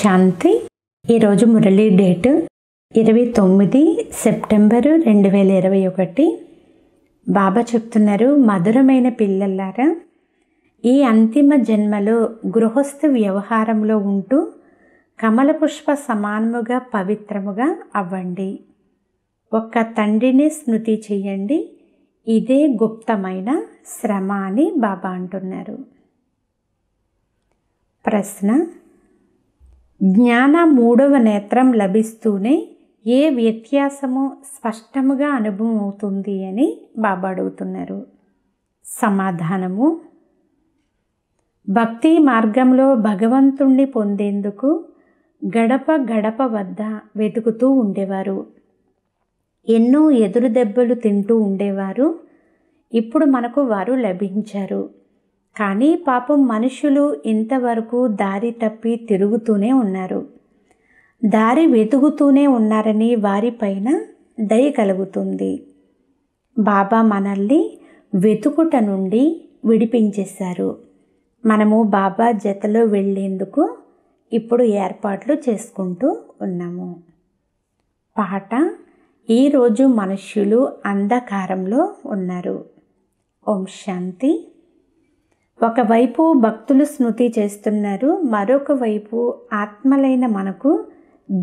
శాంతి ఈరోజు మురళి డేట్ ఇరవై తొమ్మిది సెప్టెంబరు రెండు వేల ఇరవై ఒకటి బాబా చెప్తున్నారు మధురమైన పిల్లలారా ఈ అంతిమ జన్మలో గృహస్థ వ్యవహారంలో ఉంటూ కమల పుష్ప సమానముగా పవిత్రముగా అవ్వండి ఒక్క తండ్రిని స్మృతి చేయండి ఇదే గుప్తమైన శ్రమ అని బాబా అంటున్నారు ప్రశ్న జ్ఞాన మూడవ నేత్రం లభిస్తూనే ఏ వ్యత్యాసము స్పష్టముగా అనుభవం అవుతుంది అని బాబా అడుగుతున్నారు సమాధానము భక్తి మార్గంలో భగవంతుణ్ణి పొందేందుకు గడప గడప వద్ద వెతుకుతూ ఉండేవారు ఎన్నో ఎదురు దెబ్బలు తింటూ ఉండేవారు ఇప్పుడు మనకు వారు లభించారు కానీ పాపం మనుషులు ఇంతవరకు దారి తప్పి తిరుగుతూనే ఉన్నారు దారి వెతుకుతూనే ఉన్నారని వారిపైన దయ కలుగుతుంది బాబా మనల్ని వెతుకుట నుండి విడిపించేశారు మనము బాబా జతలో వెళ్ళేందుకు ఇప్పుడు ఏర్పాట్లు చేసుకుంటూ ఉన్నాము పాట ఈరోజు మనుష్యులు అంధకారంలో ఉన్నారు ఓం శాంతి ఒకవైపు భక్తులు స్మృతి చేస్తున్నారు మరొక వైపు ఆత్మలైన మనకు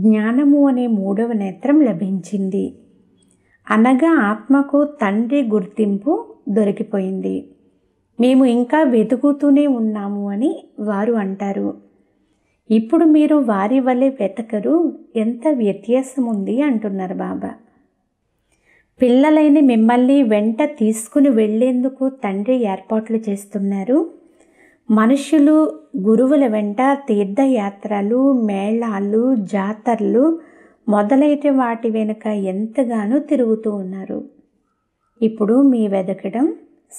జ్ఞానము అనే మూడవ నేత్రం లభించింది అనగా ఆత్మకు తండ్రి గుర్తింపు దొరికిపోయింది మేము ఇంకా వెతుకుతూనే ఉన్నాము అని వారు అంటారు ఇప్పుడు మీరు వారి వలె వెతకరు ఎంత వ్యత్యాసం ఉంది అంటున్నారు బాబా పిల్లలైన మిమ్మల్ని వెంట తీసుకుని వెళ్లేందుకు తండ్రి ఏర్పాట్లు చేస్తున్నారు మనుషులు గురువుల వెంట తీర్థయాత్రలు మేళాలు జాతరలు మొదలైన వాటి వెనుక ఎంతగానో తిరుగుతూ ఉన్నారు ఇప్పుడు మీ వెదకడం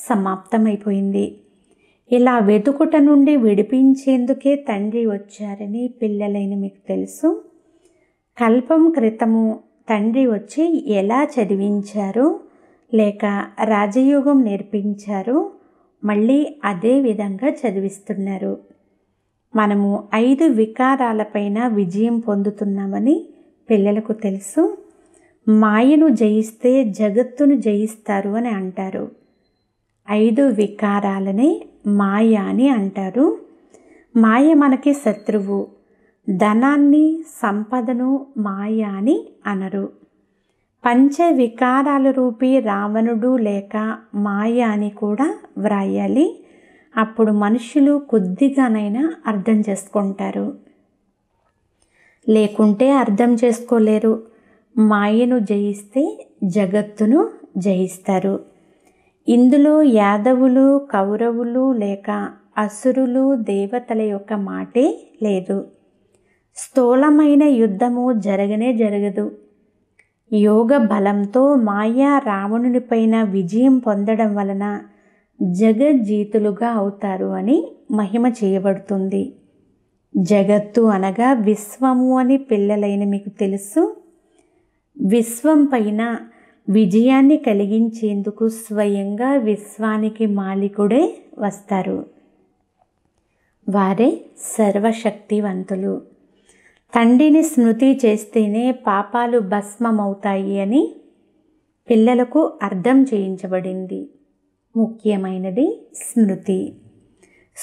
సమాప్తమైపోయింది ఇలా వెతుకుట నుండి విడిపించేందుకే తండ్రి వచ్చారని పిల్లలైన మీకు తెలుసు కల్పం క్రితము తండ్రి వచ్చి ఎలా చదివించారు లేక రాజయోగం నేర్పించారు మళ్ళీ అదే విధంగా చదివిస్తున్నారు మనము ఐదు వికారాలపైన విజయం పొందుతున్నామని పిల్లలకు తెలుసు మాయను జయిస్తే జగత్తును జయిస్తారు అని అంటారు ఐదు వికారాలనే మాయ అని అంటారు మాయ మనకి శత్రువు ధనాన్ని సంపదను మాయ అని అనరు పంచ వికారాల రూపీ రావణుడు లేక మాయ అని కూడా వ్రాయాలి అప్పుడు మనుషులు కొద్దిగానైనా అర్థం చేసుకుంటారు లేకుంటే అర్థం చేసుకోలేరు మాయను జయిస్తే జగత్తును జయిస్తారు ఇందులో యాదవులు కౌరవులు లేక అసురులు దేవతల యొక్క మాటే లేదు స్థూలమైన యుద్ధము జరగనే జరగదు యోగ బలంతో మాయా రావణునిపైన విజయం పొందడం వలన జగజ్జీతులుగా అవుతారు అని మహిమ చేయబడుతుంది జగత్తు అనగా విశ్వము అని పిల్లలైన మీకు తెలుసు విశ్వం పైన విజయాన్ని కలిగించేందుకు స్వయంగా విశ్వానికి మాలికుడే వస్తారు వారే సర్వశక్తివంతులు తండ్రిని స్మృతి చేస్తేనే పాపాలు భస్మమవుతాయి అని పిల్లలకు అర్థం చేయించబడింది ముఖ్యమైనది స్మృతి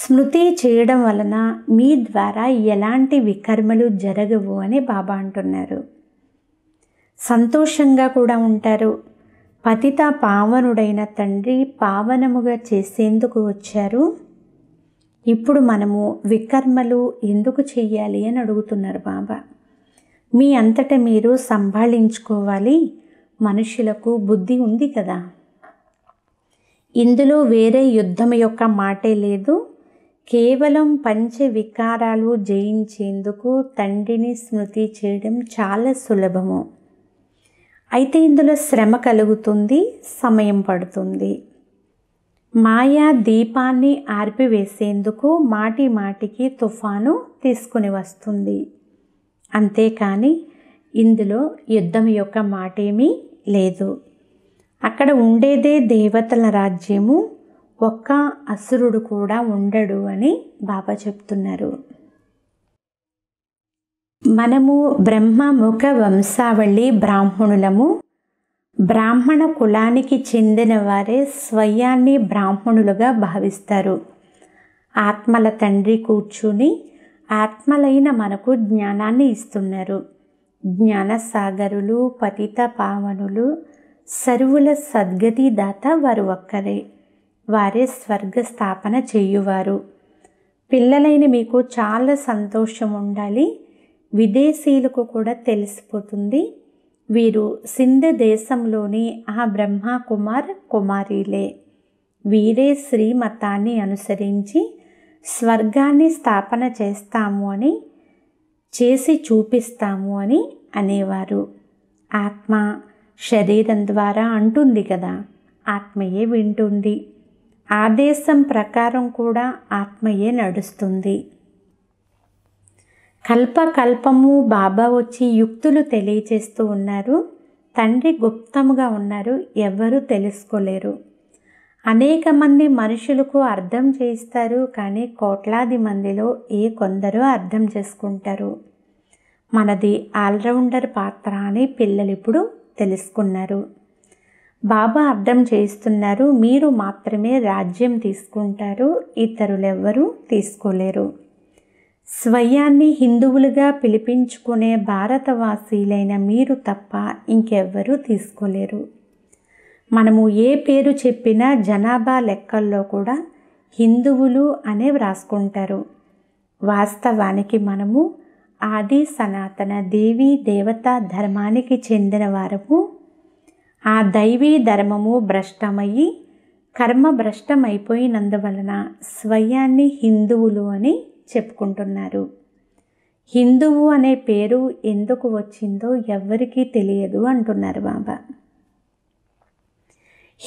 స్మృతి చేయడం వలన మీ ద్వారా ఎలాంటి వికర్మలు జరగవు అని బాబా అంటున్నారు సంతోషంగా కూడా ఉంటారు పతిత పావనుడైన తండ్రి పావనముగా చేసేందుకు వచ్చారు ఇప్పుడు మనము వికర్మలు ఎందుకు చెయ్యాలి అని అడుగుతున్నారు బాబా మీ అంతట మీరు సంభాళించుకోవాలి మనుషులకు బుద్ధి ఉంది కదా ఇందులో వేరే యుద్ధం యొక్క మాటే లేదు కేవలం పంచ వికారాలు జయించేందుకు తండ్రిని స్మృతి చేయడం చాలా సులభము అయితే ఇందులో శ్రమ కలుగుతుంది సమయం పడుతుంది మాయా దీపాన్ని ఆర్పివేసేందుకు మాటి మాటికి తుఫాను తీసుకుని వస్తుంది అంతేకాని ఇందులో యుద్ధం యొక్క మాటేమీ లేదు అక్కడ ఉండేదే దేవతల రాజ్యము ఒక్క అసురుడు కూడా ఉండడు అని బాబా చెప్తున్నారు మనము బ్రహ్మ ముఖ వంశావళి బ్రాహ్మణులము బ్రాహ్మణ కులానికి చెందిన వారే స్వయాన్ని బ్రాహ్మణులుగా భావిస్తారు ఆత్మల తండ్రి కూర్చుని ఆత్మలైన మనకు జ్ఞానాన్ని ఇస్తున్నారు జ్ఞానసాగరులు పతిత పావనులు సరువుల సద్గతి దాత వారు ఒక్కరే వారే స్వర్గ స్థాపన చేయువారు పిల్లలైన మీకు చాలా సంతోషం ఉండాలి విదేశీయులకు కూడా తెలిసిపోతుంది వీరు సింధ దేశంలోని ఆ బ్రహ్మ కుమార్ కుమారీలే వీరే శ్రీ మతాన్ని అనుసరించి స్వర్గాన్ని స్థాపన చేస్తాము అని చేసి చూపిస్తాము అని అనేవారు ఆత్మ శరీరం ద్వారా అంటుంది కదా ఆత్మయే వింటుంది ఆదేశం ప్రకారం కూడా ఆత్మయే నడుస్తుంది కల్పకల్పము బాబా వచ్చి యుక్తులు తెలియచేస్తూ ఉన్నారు తండ్రి గుప్తముగా ఉన్నారు ఎవరు తెలుసుకోలేరు అనేక మంది మనుషులకు అర్థం చేయిస్తారు కానీ కోట్లాది మందిలో ఏ కొందరు అర్థం చేసుకుంటారు మనది ఆల్రౌండర్ పాత్ర అని పిల్లలు ఇప్పుడు తెలుసుకున్నారు బాబా అర్థం చేయిస్తున్నారు మీరు మాత్రమే రాజ్యం తీసుకుంటారు ఇతరులెవ్వరూ తీసుకోలేరు స్వయాన్ని హిందువులుగా పిలిపించుకునే భారతవాసీలైన మీరు తప్ప ఇంకెవ్వరూ తీసుకోలేరు మనము ఏ పేరు చెప్పినా జనాభా లెక్కల్లో కూడా హిందువులు అనే వ్రాసుకుంటారు వాస్తవానికి మనము ఆది సనాతన దేవీ దేవతా ధర్మానికి చెందిన వారము ఆ దైవీ ధర్మము భ్రష్టమయ్యి కర్మ భ్రష్టమైపోయినందువలన స్వయాన్ని హిందువులు అని చెప్పుకుంటున్నారు హిందువు అనే పేరు ఎందుకు వచ్చిందో ఎవ్వరికీ తెలియదు అంటున్నారు బాబా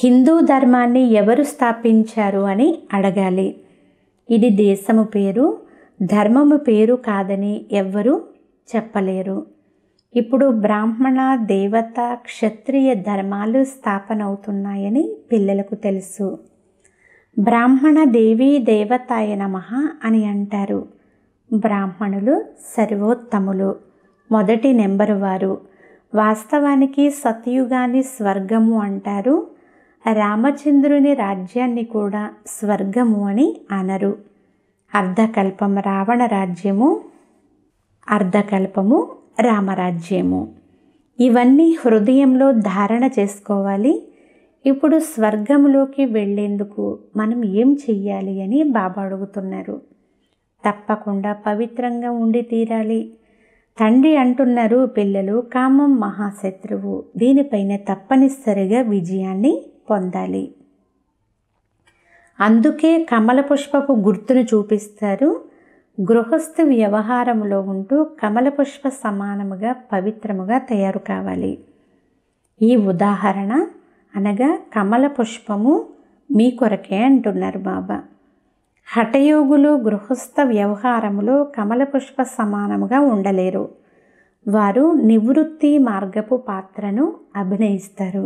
హిందూ ధర్మాన్ని ఎవరు స్థాపించారు అని అడగాలి ఇది దేశము పేరు ధర్మము పేరు కాదని ఎవ్వరూ చెప్పలేరు ఇప్పుడు బ్రాహ్మణ దేవత క్షత్రియ ధర్మాలు స్థాపన అవుతున్నాయని పిల్లలకు తెలుసు బ్రాహ్మణ దేవీ దేవతాయ నమ అని అంటారు బ్రాహ్మణులు సర్వోత్తములు మొదటి నెంబరు వారు వాస్తవానికి సతయుగాన్ని స్వర్గము అంటారు రామచంద్రుని రాజ్యాన్ని కూడా స్వర్గము అని అనరు అర్ధకల్పం రావణ రాజ్యము అర్ధకల్పము రామరాజ్యము ఇవన్నీ హృదయంలో ధారణ చేసుకోవాలి ఇప్పుడు స్వర్గంలోకి వెళ్ళేందుకు మనం ఏం చెయ్యాలి అని బాబా అడుగుతున్నారు తప్పకుండా పవిత్రంగా ఉండి తీరాలి తండ్రి అంటున్నారు పిల్లలు కామం మహాశత్రువు దీనిపైన తప్పనిసరిగా విజయాన్ని పొందాలి అందుకే కమల పుష్పపు గుర్తును చూపిస్తారు గృహస్థ వ్యవహారంలో ఉంటూ కమల పుష్ప సమానముగా పవిత్రముగా తయారు కావాలి ఈ ఉదాహరణ అనగా కమల పుష్పము మీ కొరకే అంటున్నారు బాబా హఠయోగులు గృహస్థ వ్యవహారములో కమల పుష్ప సమానముగా ఉండలేరు వారు నివృత్తి మార్గపు పాత్రను అభినయిస్తారు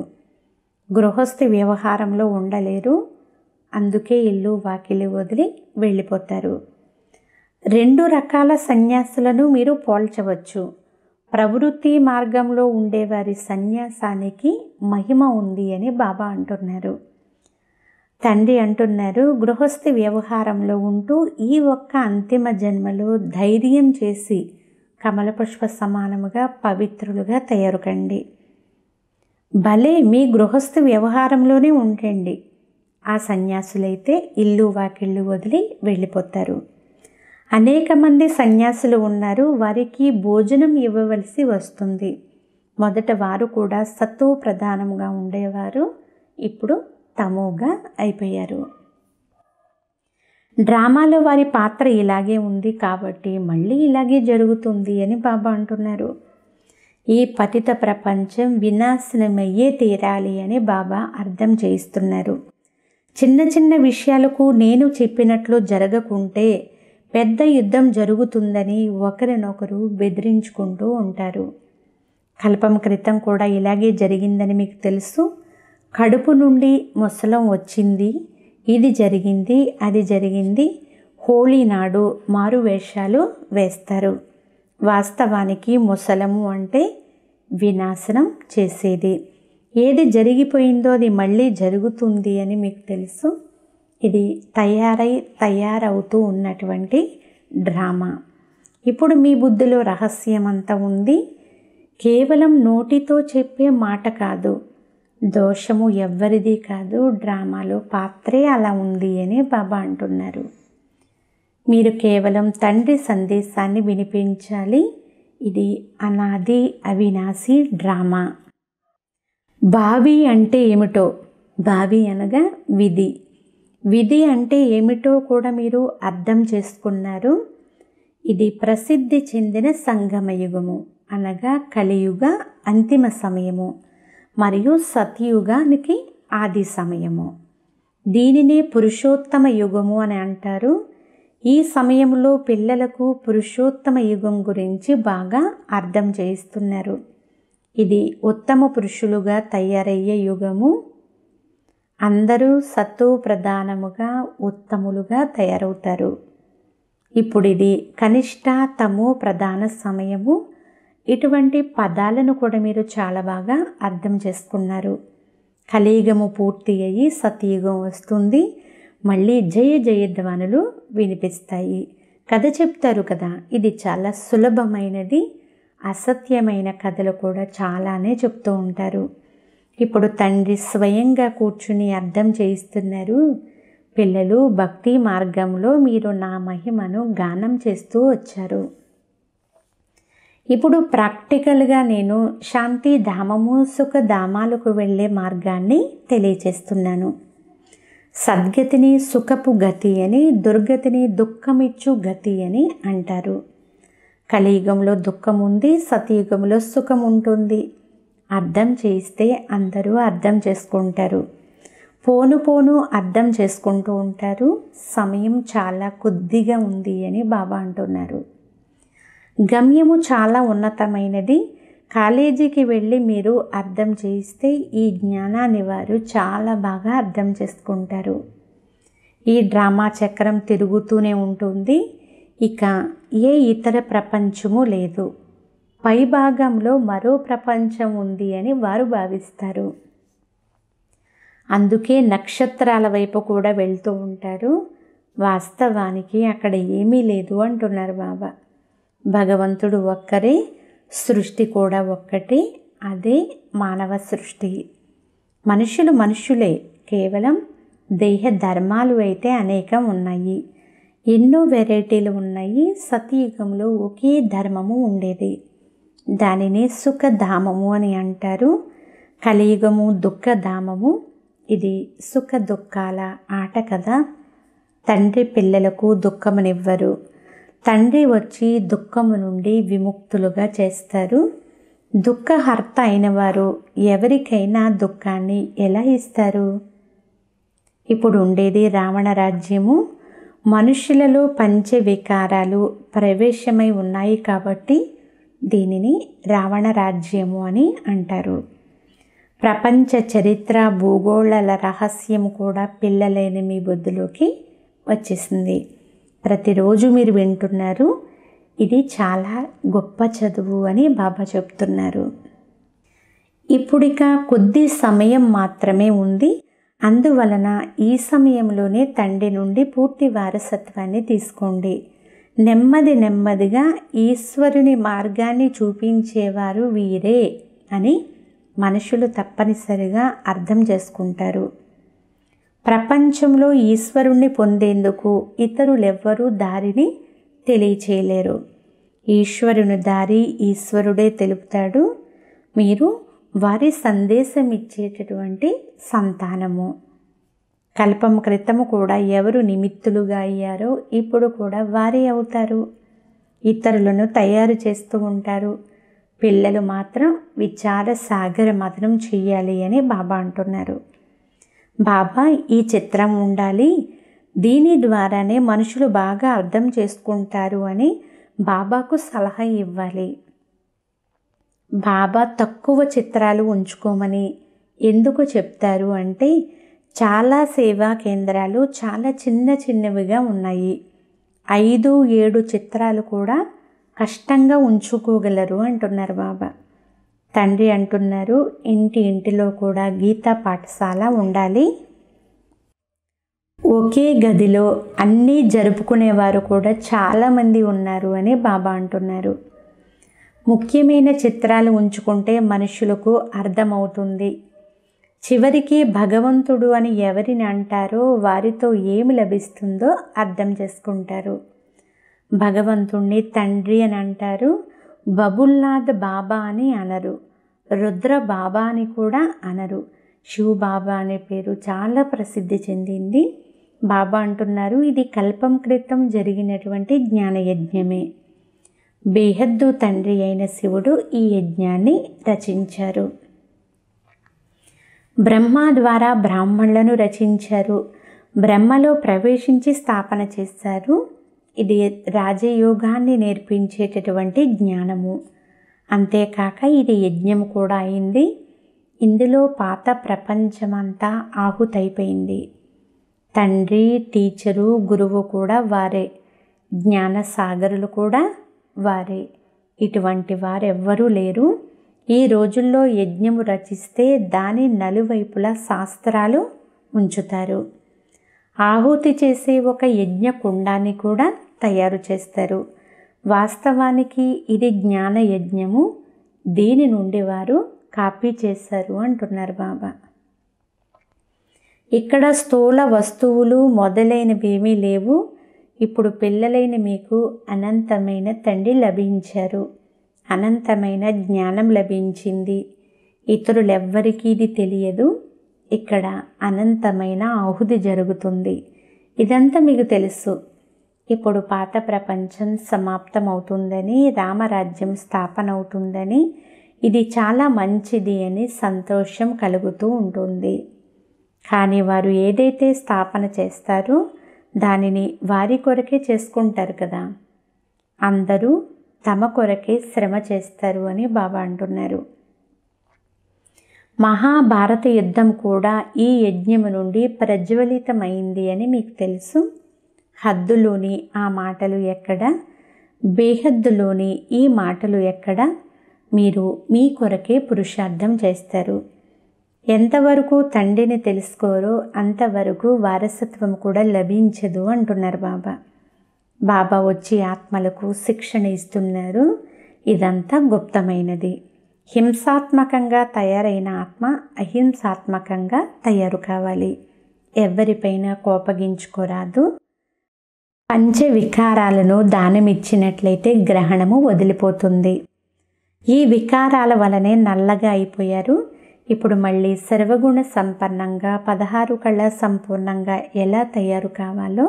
గృహస్థ వ్యవహారంలో ఉండలేరు అందుకే ఇల్లు వాకిలి వదిలి వెళ్ళిపోతారు రెండు రకాల సన్యాసులను మీరు పోల్చవచ్చు ప్రవృత్తి మార్గంలో ఉండేవారి సన్యాసానికి మహిమ ఉంది అని బాబా అంటున్నారు తండ్రి అంటున్నారు గృహస్థి వ్యవహారంలో ఉంటూ ఈ ఒక్క అంతిమ జన్మలో ధైర్యం చేసి కమలపుష్ప సమానముగా పవిత్రులుగా తయారుకండి భలే మీ గృహస్థి వ్యవహారంలోనే ఉండండి ఆ సన్యాసులైతే ఇల్లు వాకిళ్ళు వదిలి వెళ్ళిపోతారు అనేక మంది సన్యాసులు ఉన్నారు వారికి భోజనం ఇవ్వవలసి వస్తుంది మొదట వారు కూడా సత్తువ ప్రధానంగా ఉండేవారు ఇప్పుడు తమోగా అయిపోయారు డ్రామాలో వారి పాత్ర ఇలాగే ఉంది కాబట్టి మళ్ళీ ఇలాగే జరుగుతుంది అని బాబా అంటున్నారు ఈ పతిత ప్రపంచం వినాశనమయ్యే తీరాలి అని బాబా అర్థం చేయిస్తున్నారు చిన్న చిన్న విషయాలకు నేను చెప్పినట్లు జరగకుంటే పెద్ద యుద్ధం జరుగుతుందని ఒకరినొకరు బెదిరించుకుంటూ ఉంటారు కల్పం క్రితం కూడా ఇలాగే జరిగిందని మీకు తెలుసు కడుపు నుండి ముసలం వచ్చింది ఇది జరిగింది అది జరిగింది హోళీ నాడు మారు వేషాలు వేస్తారు వాస్తవానికి ముసలము అంటే వినాశనం చేసేది ఏది జరిగిపోయిందో అది మళ్ళీ జరుగుతుంది అని మీకు తెలుసు ఇది తయారై తయారవుతూ ఉన్నటువంటి డ్రామా ఇప్పుడు మీ బుద్ధిలో రహస్యం అంతా ఉంది కేవలం నోటితో చెప్పే మాట కాదు దోషము ఎవ్వరిది కాదు డ్రామాలో పాత్రే అలా ఉంది అని బాబా అంటున్నారు మీరు కేవలం తండ్రి సందేశాన్ని వినిపించాలి ఇది అనాది అవినాశి డ్రామా బావి అంటే ఏమిటో బావి అనగా విధి విధి అంటే ఏమిటో కూడా మీరు అర్థం చేసుకున్నారు ఇది ప్రసిద్ధి చెందిన సంగమయుగము అనగా కలియుగ అంతిమ సమయము మరియు సతియుగానికి ఆది సమయము దీనినే పురుషోత్తమ యుగము అని అంటారు ఈ సమయంలో పిల్లలకు పురుషోత్తమ యుగం గురించి బాగా అర్థం చేయిస్తున్నారు ఇది ఉత్తమ పురుషులుగా తయారయ్యే యుగము అందరూ సత్తు ప్రధానముగా ఉత్తములుగా తయారవుతారు ఇప్పుడు ఇది కనిష్ట తము ప్రధాన సమయము ఇటువంటి పదాలను కూడా మీరు చాలా బాగా అర్థం చేసుకున్నారు కలియుగము పూర్తి అయ్యి సతీయుగం వస్తుంది మళ్ళీ జయ జయధ్వనులు వినిపిస్తాయి కథ చెప్తారు కదా ఇది చాలా సులభమైనది అసత్యమైన కథలు కూడా చాలానే చెప్తూ ఉంటారు ఇప్పుడు తండ్రి స్వయంగా కూర్చుని అర్థం చేయిస్తున్నారు పిల్లలు భక్తి మార్గంలో మీరు నా మహిమను గానం చేస్తూ వచ్చారు ఇప్పుడు ప్రాక్టికల్గా నేను శాంతి ధామము సుఖ ధామాలకు వెళ్ళే మార్గాన్ని తెలియచేస్తున్నాను సద్గతిని సుఖపు గతి అని దుర్గతిని దుఃఖమిచ్చు గతి అని అంటారు కలియుగంలో దుఃఖం ఉంది సతయుగంలో సుఖం ఉంటుంది అర్థం చేస్తే అందరూ అర్థం చేసుకుంటారు పోను పోను అర్థం చేసుకుంటూ ఉంటారు సమయం చాలా కొద్దిగా ఉంది అని బాబా అంటున్నారు గమ్యము చాలా ఉన్నతమైనది కాలేజీకి వెళ్ళి మీరు అర్థం చేస్తే ఈ జ్ఞానాన్ని వారు చాలా బాగా అర్థం చేసుకుంటారు ఈ డ్రామా చక్రం తిరుగుతూనే ఉంటుంది ఇక ఏ ఇతర ప్రపంచము లేదు పైభాగంలో మరో ప్రపంచం ఉంది అని వారు భావిస్తారు అందుకే నక్షత్రాల వైపు కూడా వెళ్తూ ఉంటారు వాస్తవానికి అక్కడ ఏమీ లేదు అంటున్నారు బాబా భగవంతుడు ఒక్కరే సృష్టి కూడా ఒక్కటి అదే మానవ సృష్టి మనుషులు మనుషులే కేవలం దేహ ధర్మాలు అయితే అనేకం ఉన్నాయి ఎన్నో వెరైటీలు ఉన్నాయి సతీయుగంలో ఒకే ధర్మము ఉండేది దానిని సుఖధామము అని అంటారు కలియుగము దుఃఖధామము ఇది సుఖ దుఃఖాల ఆట కదా తండ్రి పిల్లలకు దుఃఖమునివ్వరు తండ్రి వచ్చి దుఃఖము నుండి విముక్తులుగా చేస్తారు దుఃఖహర్త అయిన వారు ఎవరికైనా దుఃఖాన్ని ఎలా ఇస్తారు ఇప్పుడు ఉండేది రావణ రాజ్యము మనుషులలో పంచ వికారాలు ప్రవేశమై ఉన్నాయి కాబట్టి దీనిని రావణ రాజ్యము అని అంటారు ప్రపంచ చరిత్ర భూగోళాల రహస్యం కూడా పిల్లలేని మీ బొద్దులోకి వచ్చేసింది ప్రతిరోజు మీరు వింటున్నారు ఇది చాలా గొప్ప చదువు అని బాబా చెప్తున్నారు ఇప్పుడిక కొద్ది సమయం మాత్రమే ఉంది అందువలన ఈ సమయంలోనే తండ్రి నుండి పూర్తి వారసత్వాన్ని తీసుకోండి నెమ్మది నెమ్మదిగా ఈశ్వరుని మార్గాన్ని చూపించేవారు వీరే అని మనుషులు తప్పనిసరిగా అర్థం చేసుకుంటారు ప్రపంచంలో ఈశ్వరుణ్ణి పొందేందుకు ఇతరులెవ్వరూ దారిని తెలియచేయలేరు ఈశ్వరుని దారి ఈశ్వరుడే తెలుపుతాడు మీరు వారి సందేశం ఇచ్చేటటువంటి సంతానము కల్పం క్రితము కూడా ఎవరు నిమిత్తులుగా అయ్యారో ఇప్పుడు కూడా వారే అవుతారు ఇతరులను తయారు చేస్తూ ఉంటారు పిల్లలు మాత్రం విచార సాగర మాత్రం చేయాలి అని బాబా అంటున్నారు బాబా ఈ చిత్రం ఉండాలి దీని ద్వారానే మనుషులు బాగా అర్థం చేసుకుంటారు అని బాబాకు సలహా ఇవ్వాలి బాబా తక్కువ చిత్రాలు ఉంచుకోమని ఎందుకు చెప్తారు అంటే చాలా సేవా కేంద్రాలు చాలా చిన్న చిన్నవిగా ఉన్నాయి ఐదు ఏడు చిత్రాలు కూడా కష్టంగా ఉంచుకోగలరు అంటున్నారు బాబా తండ్రి అంటున్నారు ఇంటి ఇంటిలో కూడా గీతా పాఠశాల ఉండాలి ఒకే గదిలో అన్నీ జరుపుకునేవారు కూడా చాలామంది ఉన్నారు అని బాబా అంటున్నారు ముఖ్యమైన చిత్రాలు ఉంచుకుంటే మనుషులకు అర్థమవుతుంది చివరికి భగవంతుడు అని ఎవరిని అంటారో వారితో ఏమి లభిస్తుందో అర్థం చేసుకుంటారు భగవంతుణ్ణి తండ్రి అని అంటారు బబుల్నాథ్ బాబా అని అనరు రుద్ర బాబా అని కూడా అనరు శివ బాబా అనే పేరు చాలా ప్రసిద్ధి చెందింది బాబా అంటున్నారు ఇది కల్పం క్రితం జరిగినటువంటి జ్ఞానయజ్ఞమే బేహద్దు తండ్రి అయిన శివుడు ఈ యజ్ఞాన్ని రచించారు బ్రహ్మ ద్వారా బ్రాహ్మణులను రచించారు బ్రహ్మలో ప్రవేశించి స్థాపన చేస్తారు ఇది రాజయోగాన్ని నేర్పించేటటువంటి జ్ఞానము అంతేకాక ఇది యజ్ఞం కూడా అయింది ఇందులో పాత ప్రపంచమంతా ఆహుతైపోయింది తండ్రి టీచరు గురువు కూడా వారే జ్ఞానసాగరులు కూడా వారే ఇటువంటి వారెవ్వరూ లేరు ఈ రోజుల్లో యజ్ఞము రచిస్తే దాని నలువైపులా శాస్త్రాలు ఉంచుతారు ఆహుతి చేసే ఒక యజ్ఞ కుండాన్ని కూడా తయారు చేస్తారు వాస్తవానికి ఇది జ్ఞాన యజ్ఞము దీని నుండి వారు కాపీ చేశారు అంటున్నారు బాబా ఇక్కడ స్థూల వస్తువులు మొదలైనవేమీ లేవు ఇప్పుడు పిల్లలైన మీకు అనంతమైన తండ్రి లభించారు అనంతమైన జ్ఞానం లభించింది ఇతరులెవ్వరికీ ఇది తెలియదు ఇక్కడ అనంతమైన ఆహుతి జరుగుతుంది ఇదంతా మీకు తెలుసు ఇప్పుడు పాత ప్రపంచం సమాప్తమవుతుందని రామరాజ్యం స్థాపన అవుతుందని ఇది చాలా మంచిది అని సంతోషం కలుగుతూ ఉంటుంది కానీ వారు ఏదైతే స్థాపన చేస్తారో దానిని వారి కొరకే చేసుకుంటారు కదా అందరూ తమ కొరకే శ్రమ చేస్తారు అని బాబా అంటున్నారు మహాభారత యుద్ధం కూడా ఈ యజ్ఞము నుండి ప్రజ్వలితమైంది అని మీకు తెలుసు హద్దులోని ఆ మాటలు ఎక్కడ బేహద్దులోని ఈ మాటలు ఎక్కడ మీరు మీ కొరకే పురుషార్థం చేస్తారు ఎంతవరకు తండ్రిని తెలుసుకోరో అంతవరకు వారసత్వం కూడా లభించదు అంటున్నారు బాబా బాబా వచ్చి ఆత్మలకు శిక్షణ ఇస్తున్నారు ఇదంతా గుప్తమైనది హింసాత్మకంగా తయారైన ఆత్మ అహింసాత్మకంగా తయారు కావాలి ఎవరిపైన కోపగించుకోరాదు పంచ వికారాలను దానమిచ్చినట్లయితే గ్రహణము వదిలిపోతుంది ఈ వికారాల వలనే నల్లగా అయిపోయారు ఇప్పుడు మళ్ళీ సర్వగుణ సంపన్నంగా పదహారు కళ సంపూర్ణంగా ఎలా తయారు కావాలో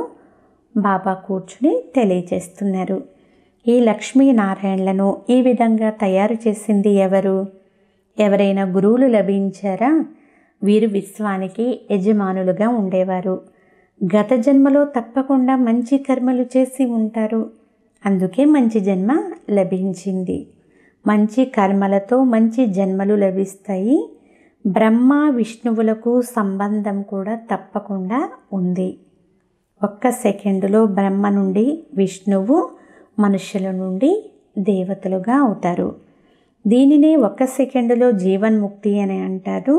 బాబా కూర్చుని తెలియజేస్తున్నారు ఈ లక్ష్మీనారాయణలను ఈ విధంగా తయారు చేసింది ఎవరు ఎవరైనా గురువులు లభించారా వీరు విశ్వానికి యజమానులుగా ఉండేవారు గత జన్మలో తప్పకుండా మంచి కర్మలు చేసి ఉంటారు అందుకే మంచి జన్మ లభించింది మంచి కర్మలతో మంచి జన్మలు లభిస్తాయి బ్రహ్మ విష్ణువులకు సంబంధం కూడా తప్పకుండా ఉంది ఒక్క సెకండ్లో బ్రహ్మ నుండి విష్ణువు మనుషుల నుండి దేవతలుగా అవుతారు దీనినే ఒక్క సెకండ్లో జీవన్ముక్తి అని అంటారు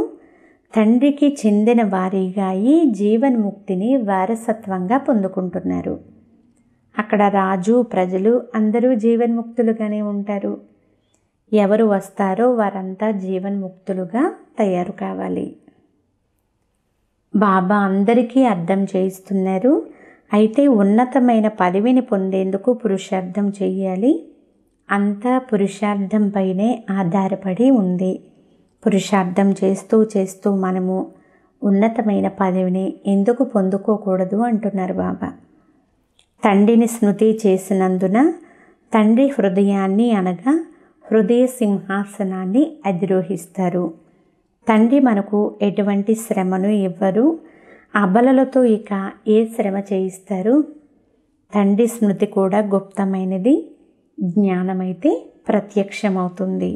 తండ్రికి చెందిన వారిగా అయి జీవన్ముక్తిని వారసత్వంగా పొందుకుంటున్నారు అక్కడ రాజు ప్రజలు అందరూ జీవన్ముక్తులుగానే ఉంటారు ఎవరు వస్తారో వారంతా జీవన్ముక్తులుగా తయారు కావాలి బాబా అందరికీ అర్థం చేయిస్తున్నారు అయితే ఉన్నతమైన పదవిని పొందేందుకు పురుషార్థం చేయాలి అంతా పురుషార్థంపైనే ఆధారపడి ఉంది పురుషార్థం చేస్తూ చేస్తూ మనము ఉన్నతమైన పదవిని ఎందుకు పొందుకోకూడదు అంటున్నారు బాబా తండ్రిని స్మృతి చేసినందున తండ్రి హృదయాన్ని అనగా హృదయ సింహాసనాన్ని అధిరోహిస్తారు తండ్రి మనకు ఎటువంటి శ్రమను ఇవ్వరు అబలలతో ఇక ఏ శ్రమ చేయిస్తారు తండ్రి స్మృతి కూడా గుప్తమైనది జ్ఞానమైతే ప్రత్యక్షమవుతుంది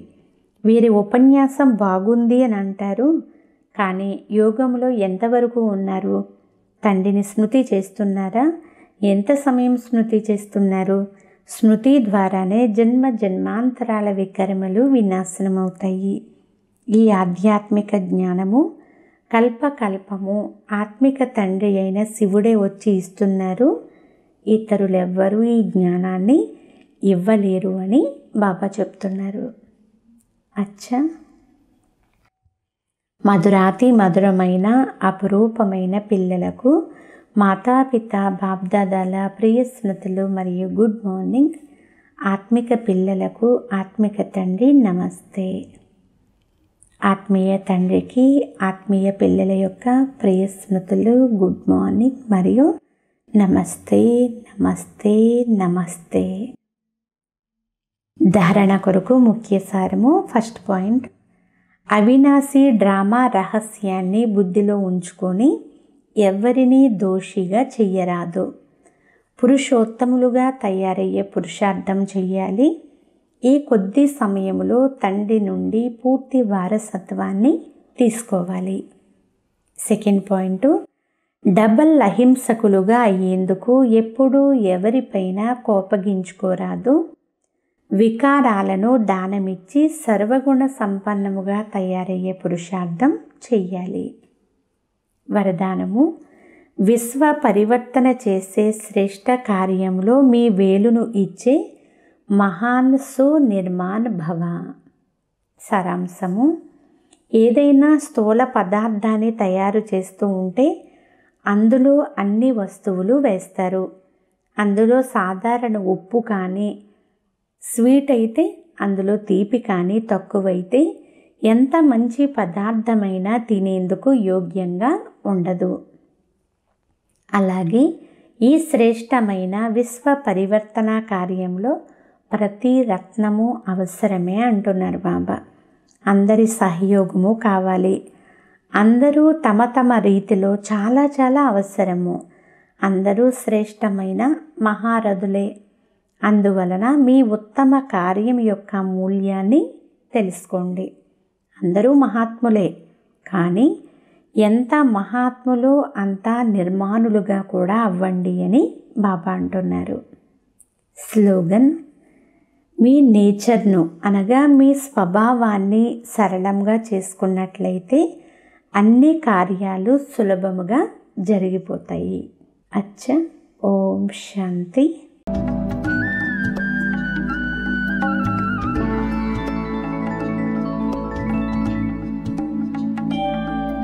వీరి ఉపన్యాసం బాగుంది అని అంటారు కానీ యోగంలో ఎంతవరకు ఉన్నారు తండ్రిని స్మృతి చేస్తున్నారా ఎంత సమయం స్మృతి చేస్తున్నారు స్మృతి ద్వారానే జన్మ జన్మాంతరాల వికరములు వినాశనమవుతాయి ఈ ఆధ్యాత్మిక జ్ఞానము కల్పకల్పము ఆత్మిక తండ్రి అయిన శివుడే వచ్చి ఇస్తున్నారు ఇతరులు ఎవ్వరూ ఈ జ్ఞానాన్ని ఇవ్వలేరు అని బాబా చెప్తున్నారు అచ్చా మధురాతి మధురమైన అపురూపమైన పిల్లలకు మాతాపిత బాబ్దాదాల ప్రియ స్మృతులు మరియు గుడ్ మార్నింగ్ ఆత్మిక పిల్లలకు ఆత్మిక తండ్రి నమస్తే ఆత్మీయ తండ్రికి ఆత్మీయ పిల్లల యొక్క ప్రియ స్మృతులు గుడ్ మార్నింగ్ మరియు నమస్తే నమస్తే నమస్తే ధారణ కొరకు ముఖ్య సారము ఫస్ట్ పాయింట్ అవినాశి డ్రామా రహస్యాన్ని బుద్ధిలో ఉంచుకొని ఎవరినీ దోషిగా చెయ్యరాదు పురుషోత్తములుగా తయారయ్యే పురుషార్థం చెయ్యాలి ఈ కొద్ది సమయంలో తండ్రి నుండి పూర్తి వారసత్వాన్ని తీసుకోవాలి సెకండ్ పాయింట్ డబల్ అహింసకులుగా అయ్యేందుకు ఎప్పుడూ ఎవరిపైన కోపగించుకోరాదు వికారాలను దానమిచ్చి సర్వగుణ సంపన్నముగా తయారయ్యే పురుషార్థం చెయ్యాలి వరదానము విశ్వ పరివర్తన చేసే శ్రేష్ట కార్యంలో మీ వేలును ఇచ్చే మహాన్ సునిర్మాన్ భవ సారాంశము ఏదైనా స్థూల పదార్థాన్ని తయారు చేస్తూ ఉంటే అందులో అన్ని వస్తువులు వేస్తారు అందులో సాధారణ ఉప్పు కానీ స్వీట్ అయితే అందులో తీపి కానీ తక్కువైతే ఎంత మంచి పదార్థమైనా తినేందుకు యోగ్యంగా ఉండదు అలాగే ఈ శ్రేష్టమైన విశ్వ పరివర్తన కార్యంలో ప్రతి రత్నము అవసరమే అంటున్నారు బాబా అందరి సహయోగము కావాలి అందరూ తమ తమ రీతిలో చాలా చాలా అవసరము అందరూ శ్రేష్టమైన మహారథులే అందువలన మీ ఉత్తమ కార్యం యొక్క మూల్యాన్ని తెలుసుకోండి అందరూ మహాత్ములే కానీ ఎంత మహాత్ములు అంత నిర్మాణులుగా కూడా అవ్వండి అని బాబా అంటున్నారు స్లోగన్ మీ నేచర్ను అనగా మీ స్వభావాన్ని సరళంగా చేసుకున్నట్లయితే అన్ని కార్యాలు సులభముగా జరిగిపోతాయి అచ్చ ఓం శాంతి